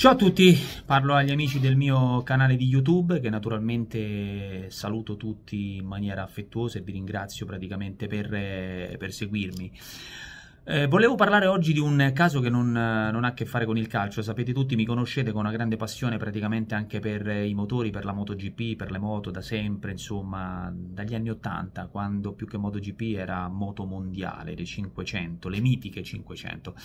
Ciao a tutti, parlo agli amici del mio canale di YouTube che naturalmente saluto tutti in maniera affettuosa e vi ringrazio praticamente per, eh, per seguirmi. Eh, volevo parlare oggi di un caso che non, eh, non, ha a che fare con il calcio, sapete tutti, mi conoscete con una grande passione praticamente anche per eh, i motori, per la MotoGP, per le moto da sempre, insomma, dagli anni 80, quando più che MotoGP era moto mondiale, le 500, le mitiche 500.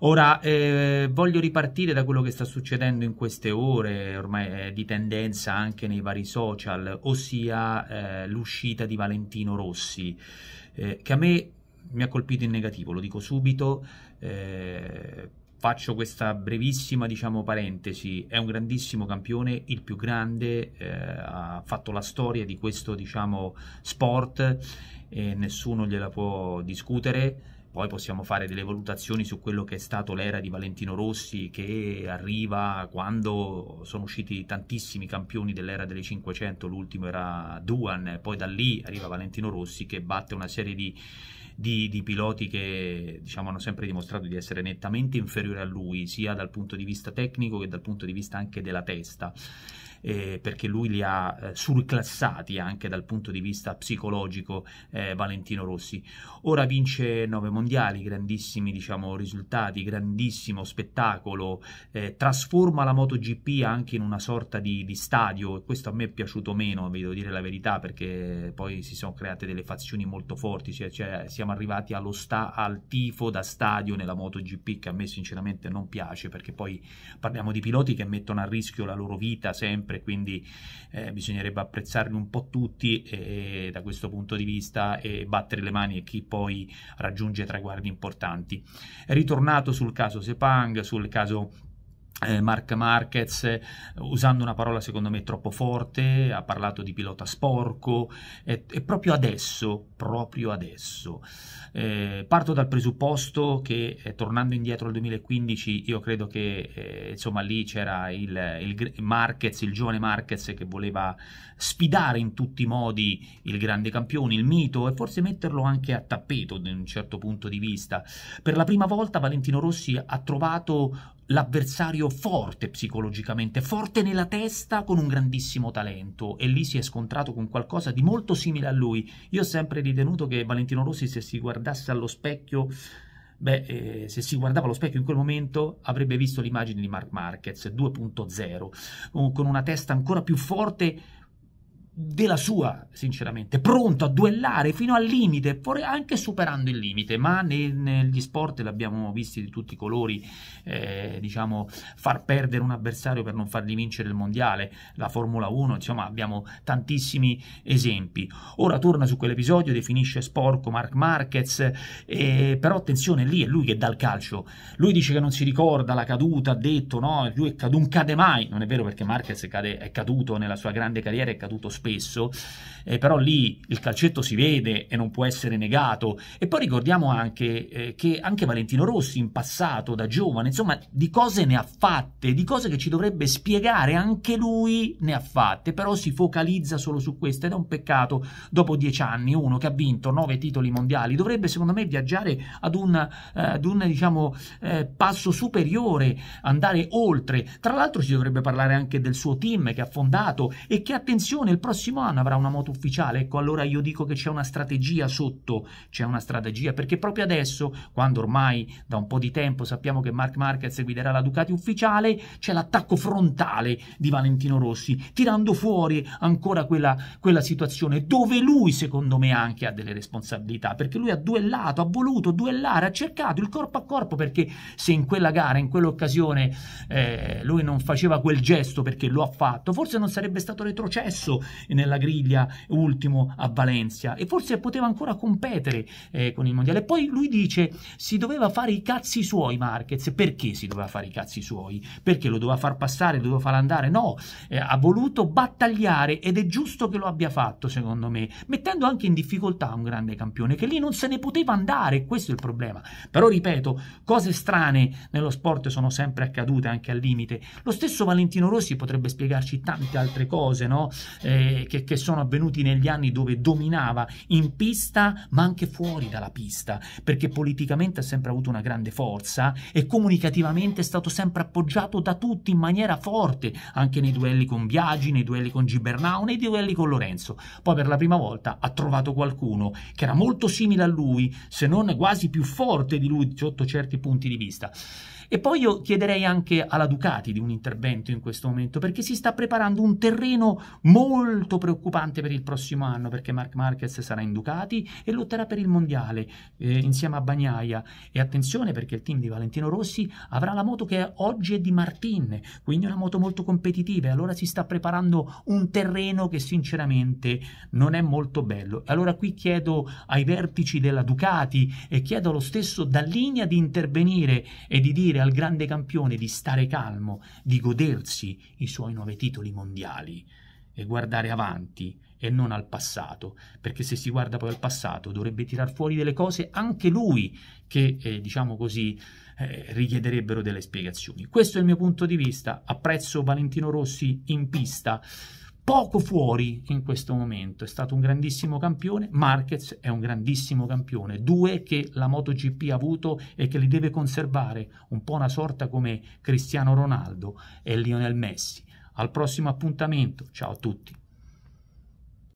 Ora eh, voglio ripartire da quello che sta succedendo in queste ore, ormai di tendenza anche nei vari social, ossia eh, l'uscita di Valentino Rossi, eh, che a me mi ha colpito in negativo, lo dico subito. Eh, faccio questa brevissima diciamo, parentesi, è un grandissimo campione, il più grande, eh, ha fatto la storia di questo diciamo, sport e nessuno gliela può discutere, poi possiamo fare delle valutazioni su quello che è stato l'era di Valentino Rossi che arriva quando sono usciti tantissimi campioni dell'era delle 500, l'ultimo era Duan, poi da lì arriva Valentino Rossi che batte una serie di di, di, piloti che diciamo, hanno sempre dimostrato di essere nettamente inferiori a lui, sia dal punto di vista tecnico che dal punto di vista anche della testa eh, perché lui li ha eh, surclassati anche dal punto di vista psicologico eh, Valentino Rossi. Ora vince nove mondiali, grandissimi diciamo, risultati, grandissimo spettacolo, eh, trasforma la MotoGP anche in una sorta di, di stadio, questo a me è piaciuto meno, vi devo dire la verità, perché poi si sono create delle fazioni molto forti, cioè, cioè siamo arrivati sta- al tifo da stadio nella MotoGP che a me sinceramente non piace, perché poi parliamo di piloti che mettono a rischio la loro vita sempre sempre, quindi eh, bisognerebbe apprezzarli un po' tutti e, e da questo punto di vista e battere le mani a chi poi raggiunge traguardi importanti. ritornato sul caso Sepang, sul caso eh, Mark Marquez, usando una parola secondo me troppo forte, ha parlato di pilota sporco eh, e, proprio adesso, proprio adesso, eh, parto dal presupposto che eh, tornando indietro al 2015 io credo che eh, insomma lì c'era il, il, Marquez, il giovane Marquez che voleva sfidare in tutti i modi il grande campione, il mito e forse metterlo anche a tappeto da un certo punto di vista. Per la prima volta Valentino Rossi ha trovato l'avversario forte psicologicamente, forte nella testa con un grandissimo talento e lì si è scontrato con qualcosa di molto simile a lui. Io ho sempre ritenuto che Valentino Rossi se si guardasse allo specchio Beh, eh, se si guardava allo specchio in quel momento avrebbe visto l'immagine di Mark Marquez 2.0, con una testa ancora più forte, della sua, sinceramente, pronto a duellare fino al limite, anche superando il limite, ma nel, negli sport l'abbiamo visto di tutti i colori, eh, diciamo, far perdere un avversario per non fargli vincere il mondiale, la Formula 1, insomma, abbiamo tantissimi esempi. Ora torna su quell'episodio, definisce sporco Mark Marquez, eh, però attenzione, lì è lui che dà il calcio, lui dice che non si ricorda la caduta, ha detto, no, lui è caduto, non cade mai, non è vero perché Marquez cade, è caduto nella sua grande carriera, è caduto spesso, spesso, eh, però lì il calcetto si vede e non può essere negato. E poi ricordiamo anche eh, che anche Valentino Rossi in passato, da giovane, insomma, di cose ne ha fatte, di cose che ci dovrebbe spiegare, anche lui ne ha fatte, però si focalizza solo su queste ed è un peccato dopo dieci anni, uno che ha vinto nove titoli mondiali, dovrebbe secondo me viaggiare ad un, eh, ad un diciamo, eh, passo superiore, andare oltre. Tra l'altro si dovrebbe parlare anche del suo team che ha fondato e che attenzione il prossimo prossimo anno avrà una moto ufficiale, ecco allora io dico che c'è una strategia sotto, c'è una strategia perché proprio adesso, quando ormai da un po' di tempo sappiamo che Mark Marquez guiderà la Ducati ufficiale, c'è l'attacco frontale di Valentino Rossi, tirando fuori ancora quella, quella situazione dove lui secondo me anche ha delle responsabilità, perché lui ha duellato, ha voluto duellare, ha cercato il corpo a corpo perché se in quella gara, in quell'occasione eh, lui non faceva quel gesto perché lo ha fatto, forse non sarebbe stato retrocesso nella griglia ultimo a Valencia e forse poteva ancora competere eh, con il mondiale. Poi lui dice si doveva fare i cazzi suoi Marquez, perché si doveva fare i cazzi suoi? Perché lo doveva far passare, lo doveva far andare? No, eh, ha voluto battagliare ed è giusto che lo abbia fatto secondo me, mettendo anche in difficoltà un grande campione che lì non se ne poteva andare, questo è il problema. Però ripeto, cose strane nello sport sono sempre accadute anche al limite. Lo stesso Valentino Rossi potrebbe spiegarci tante altre cose, no? Eh, che, che, sono avvenuti negli anni dove dominava in pista ma anche fuori dalla pista, perché politicamente ha sempre avuto una grande forza e comunicativamente è stato sempre appoggiato da tutti in maniera forte, anche nei duelli con Biagi, nei duelli con Gibernau, nei duelli con Lorenzo. Poi per la prima volta ha trovato qualcuno che era molto simile a lui, se non quasi più forte di lui sotto certi punti di vista e poi io chiederei anche alla Ducati di un intervento in questo momento, perché si sta preparando un terreno molto preoccupante per il prossimo anno, perché Mark Marquez sarà in Ducati e lotterà per il mondiale eh, insieme a Bagnaia. E attenzione perché il team di Valentino Rossi avrà la moto che oggi è di Martin, quindi una moto molto competitiva e allora si sta preparando un terreno che sinceramente non è molto bello. Allora qui chiedo ai vertici della Ducati e chiedo lo stesso da di intervenire e di dire consentire al grande campione di stare calmo, di godersi i suoi nuovi titoli mondiali e guardare avanti e non al passato, perché se si guarda poi al passato dovrebbe tirar fuori delle cose anche lui che, eh, diciamo così, eh, richiederebbero delle spiegazioni. Questo è il mio punto di vista, apprezzo Valentino Rossi in pista, poco fuori in questo momento. È stato un grandissimo campione, Marquez è un grandissimo campione, due che la MotoGP ha avuto e che li deve conservare, un po' una sorta come Cristiano Ronaldo e Lionel Messi. Al prossimo appuntamento, ciao a tutti.